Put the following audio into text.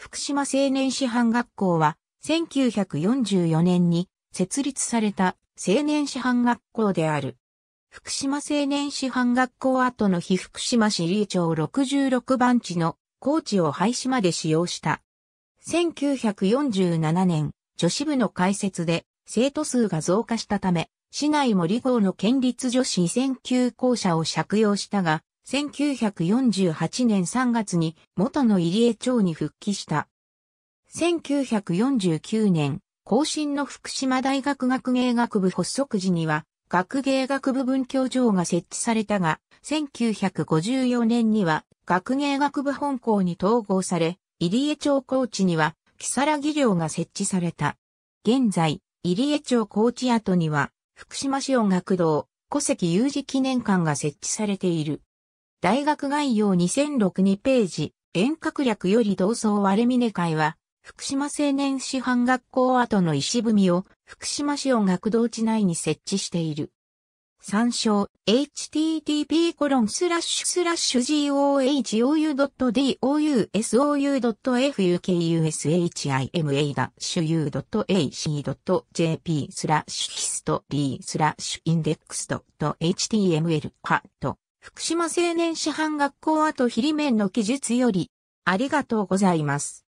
福島青年師範学校は、1944年に設立された青年師範学校である。福島青年師範学校跡の被福島市理町66番地の高地を廃止まで使用した。1947年、女子部の開設で生徒数が増加したため、市内も理工の県立女子2009校舎を借用したが、1948年3月に元の入江町に復帰した。1949年、後進の福島大学学芸学部発足時には、学芸学部文教場が設置されたが、1954年には学芸学部本校に統合され、入江町高地には、木更木寮が設置された。現在、入江町高地跡には、福島市音楽堂、古籍有事記念館が設置されている。大学概要2006 2ページ、遠隔略より同窓割れ峰会は、福島青年師範学校跡の石踏みを福島市音楽堂地内に設置している。参照、http://gohou.dousou.fukushima u a c j p スラッシュヒストリースラッシュインデックス .html ハット福島青年師範学校跡ひりめんの記述より、ありがとうございます。